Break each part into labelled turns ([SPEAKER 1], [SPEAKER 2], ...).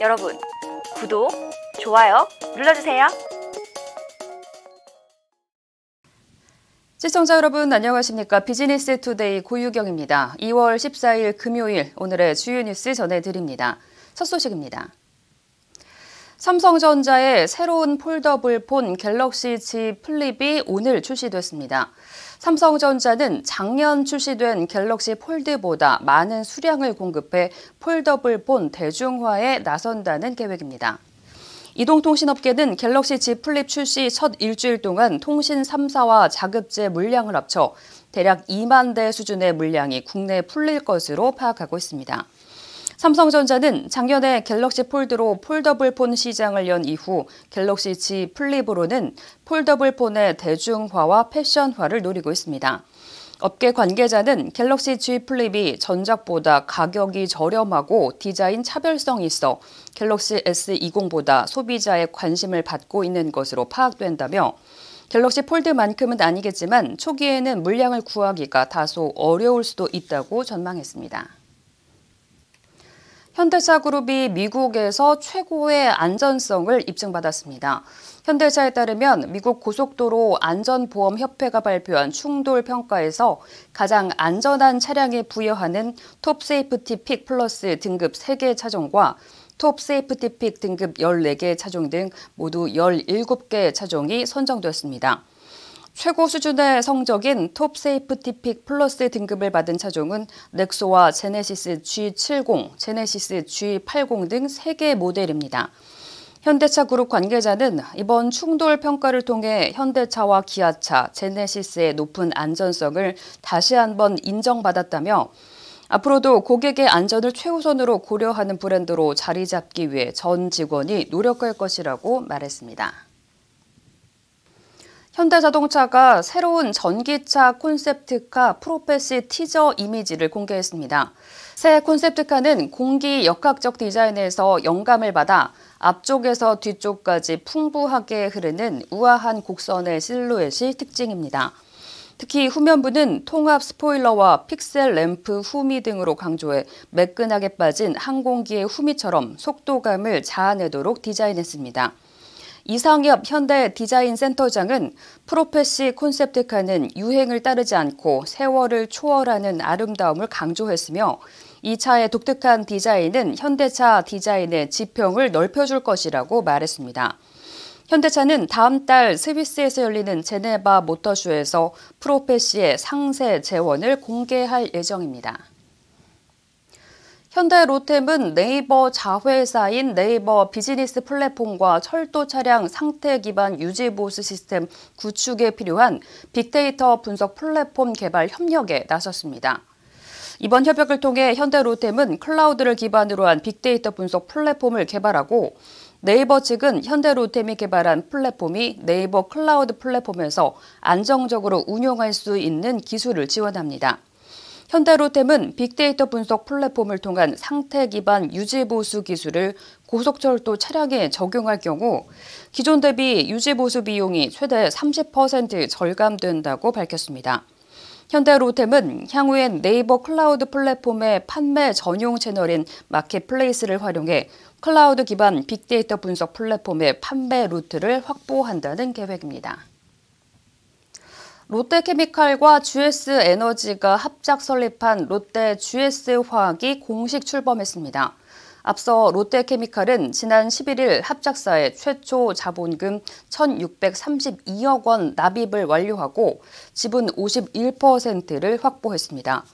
[SPEAKER 1] 여러분 구독, 좋아요 눌러주세요. 시청자 여러분 안녕하십니까 비즈니스 투데이 고유경입니다. 2월 14일 금요일 오늘의 주요 뉴스 전해드립니다. 첫 소식입니다. 삼성전자의 새로운 폴더블 폰 갤럭시 Z 플립이 오늘 출시됐습니다. 삼성전자는 작년 출시된 갤럭시 폴드보다 많은 수량을 공급해 폴더블 폰 대중화에 나선다는 계획입니다. 이동통신업계는 갤럭시 Z 플립 출시 첫 일주일 동안 통신 3사와 자급제 물량을 합쳐 대략 2만 대 수준의 물량이 국내에 풀릴 것으로 파악하고 있습니다. 삼성전자는 작년에 갤럭시 폴드로 폴더블 폰 시장을 연 이후 갤럭시 G 플립으로는 폴더블 폰의 대중화와 패션화를 노리고 있습니다. 업계 관계자는 갤럭시 G 플립이 전작보다 가격이 저렴하고 디자인 차별성이 있어 갤럭시 S20보다 소비자의 관심을 받고 있는 것으로 파악된다며 갤럭시 폴드만큼은 아니겠지만 초기에는 물량을 구하기가 다소 어려울 수도 있다고 전망했습니다. 현대차 그룹이 미국에서 최고의 안전성을 입증받았습니다. 현대차에 따르면 미국 고속도로 안전보험협회가 발표한 충돌 평가에서 가장 안전한 차량에 부여하는 톱 세이프티 픽 플러스 등급 3개 차종과 톱 세이프티 픽 등급 14개 차종 등 모두 17개 차종이 선정됐습니다. 최고 수준의 성적인 톱 세이프티픽 플러스 등급을 받은 차종은 넥소와 제네시스 G70, 제네시스 G80 등 3개 모델입니다. 현대차 그룹 관계자는 이번 충돌 평가를 통해 현대차와 기아차, 제네시스의 높은 안전성을 다시 한번 인정받았다며 앞으로도 고객의 안전을 최우선으로 고려하는 브랜드로 자리 잡기 위해 전 직원이 노력할 것이라고 말했습니다. 현대자동차가 새로운 전기차 콘셉트카 프로페시 티저 이미지를 공개했습니다. 새 콘셉트카는 공기 역학적 디자인에서 영감을 받아 앞쪽에서 뒤쪽까지 풍부하게 흐르는 우아한 곡선의 실루엣이 특징입니다. 특히 후면부는 통합 스포일러와 픽셀 램프 후미 등으로 강조해 매끈하게 빠진 항공기의 후미처럼 속도감을 자아내도록 디자인했습니다. 이상엽 현대 디자인 센터장은 프로페시 콘셉트카는 유행을 따르지 않고 세월을 초월하는 아름다움을 강조했으며 이 차의 독특한 디자인은 현대차 디자인의 지평을 넓혀줄 것이라고 말했습니다. 현대차는 다음 달 스위스에서 열리는 제네바 모터쇼에서 프로페시의 상세 재원을 공개할 예정입니다. 현대 로템은 네이버 자회사인 네이버 비즈니스 플랫폼과 철도 차량 상태 기반 유지 보수 시스템 구축에 필요한 빅데이터 분석 플랫폼 개발 협력에 나섰습니다. 이번 협약을 통해 현대 로템은 클라우드를 기반으로 한 빅데이터 분석 플랫폼을 개발하고 네이버 측은 현대 로템이 개발한 플랫폼이 네이버 클라우드 플랫폼에서 안정적으로 운용할 수 있는 기술을 지원합니다. 현대로템은 빅데이터 분석 플랫폼을 통한 상태 기반 유지보수 기술을 고속철도 차량에 적용할 경우 기존 대비 유지보수 비용이 최대 30% 절감된다고 밝혔습니다. 현대로템은 향후엔 네이버 클라우드 플랫폼의 판매 전용 채널인 마켓플레이스를 활용해 클라우드 기반 빅데이터 분석 플랫폼의 판매 루트를 확보한다는 계획입니다. 롯데케미칼과 GS에너지가 합작 설립한 롯데 GS화학이 공식 출범했습니다. 앞서 롯데케미칼은 지난 11일 합작사에 최초 자본금 1,632억 원 납입을 완료하고 지분 51%를 확보했습니다.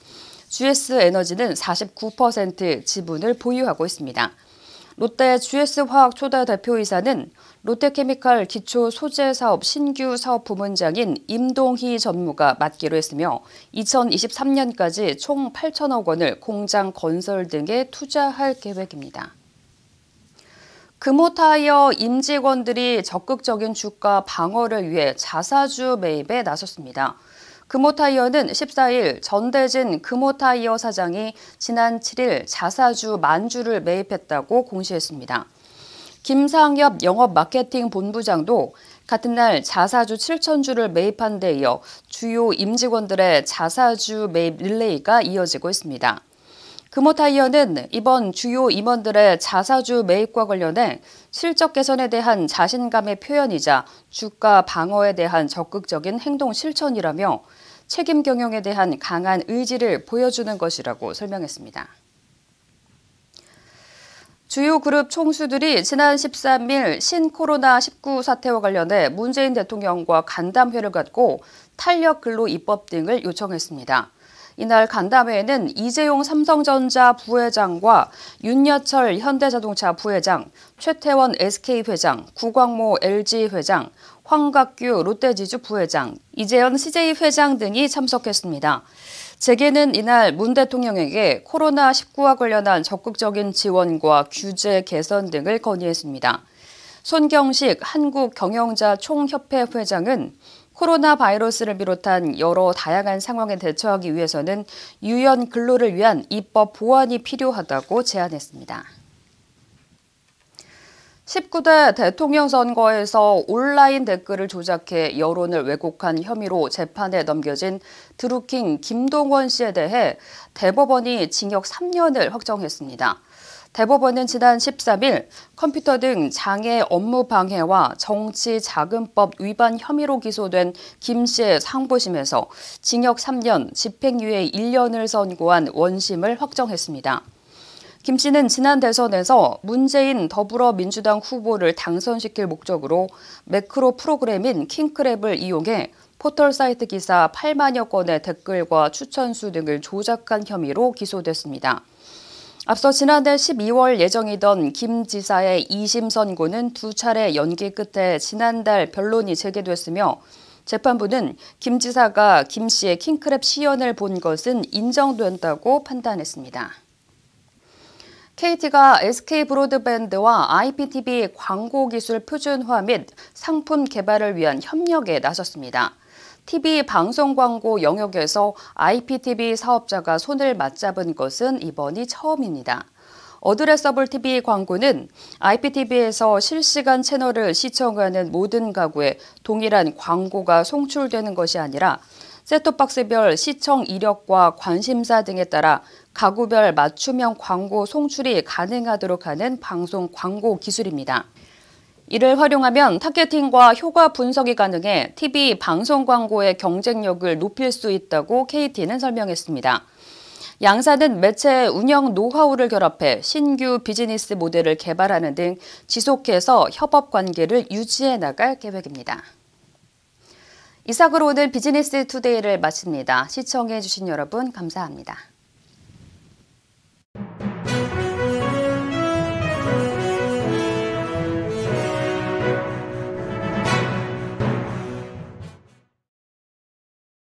[SPEAKER 1] GS에너지는 49% 지분을 보유하고 있습니다. 롯데 GS 화학 초대 대표이사는 롯데케미칼 기초 소재 사업 신규 사업 부문장인 임동희 전무가 맡기로 했으며 2023년까지 총 8천억 원을 공장 건설 등에 투자할 계획입니다. 금호타이어 임직원들이 적극적인 주가 방어를 위해 자사주 매입에 나섰습니다. 금호타이어는 14일 전대진 금호타이어 사장이 지난 7일 자사주 만주를 매입했다고 공시했습니다. 김상엽 영업 마케팅 본부장도 같은 날 자사주 7천주를 매입한 데 이어 주요 임직원들의 자사주 매입 릴레이가 이어지고 있습니다. 금호타이어는 이번 주요 임원들의 자사주 매입과 관련해 실적 개선에 대한 자신감의 표현이자 주가 방어에 대한 적극적인 행동 실천이라며 책임 경영에 대한 강한 의지를 보여주는 것이라고 설명했습니다. 주요 그룹 총수들이 지난 13일 신코로나19 사태와 관련해 문재인 대통령과 간담회를 갖고 탄력 근로 입법 등을 요청했습니다. 이날 간담회에는 이재용 삼성전자 부회장과 윤여철 현대자동차 부회장, 최태원 SK 회장, 구광모 LG 회장, 황각규 롯데지주 부회장, 이재현 CJ 회장 등이 참석했습니다. 재계는 이날 문 대통령에게 코로나19와 관련한 적극적인 지원과 규제 개선 등을 건의했습니다. 손경식 한국경영자 총협회 회장은 코로나 바이러스를 비롯한 여러 다양한 상황에 대처하기 위해서는 유연 근로를 위한 입법 보완이 필요하다고 제안했습니다. 19대 대통령 선거에서 온라인 댓글을 조작해 여론을 왜곡한 혐의로 재판에 넘겨진 드루킹 김동원 씨에 대해 대법원이 징역 3년을 확정했습니다. 대법원은 지난 13일 컴퓨터 등 장애 업무 방해와 정치 자금법 위반 혐의로 기소된 김 씨의 상고심에서 징역 3년, 집행유예 1년을 선고한 원심을 확정했습니다. 김 씨는 지난 대선에서 문재인 더불어민주당 후보를 당선시킬 목적으로 매크로 프로그램인 킹크랩을 이용해 포털 사이트 기사 8만여 건의 댓글과 추천수 등을 조작한 혐의로 기소됐습니다. 앞서 지난해 12월 예정이던 김 지사의 2심 선고는 두 차례 연기 끝에 지난달 변론이 재개됐으며 재판부는 김 지사가 김 씨의 킹크랩 시연을 본 것은 인정된다고 판단했습니다. KT가 SK 브로드밴드와 IPTV 광고 기술 표준화 및 상품 개발을 위한 협력에 나섰습니다. TV 방송 광고 영역에서 IPTV 사업자가 손을 맞잡은 것은 이번이 처음입니다. 어드레서블 TV 광고는 IPTV에서 실시간 채널을 시청하는 모든 가구에 동일한 광고가 송출되는 것이 아니라 셋톱박스별 시청 이력과 관심사 등에 따라 가구별 맞춤형 광고 송출이 가능하도록 하는 방송 광고 기술입니다. 이를 활용하면 타겟팅과 효과 분석이 가능해 TV 방송 광고의 경쟁력을 높일 수 있다고 KT는 설명했습니다. 양사는 매체 운영 노하우를 결합해 신규 비즈니스 모델을 개발하는 등 지속해서 협업 관계를 유지해 나갈 계획입니다. 이삭으로 오늘 비즈니스 투데이를 마칩니다. 시청해주신 여러분 감사합니다.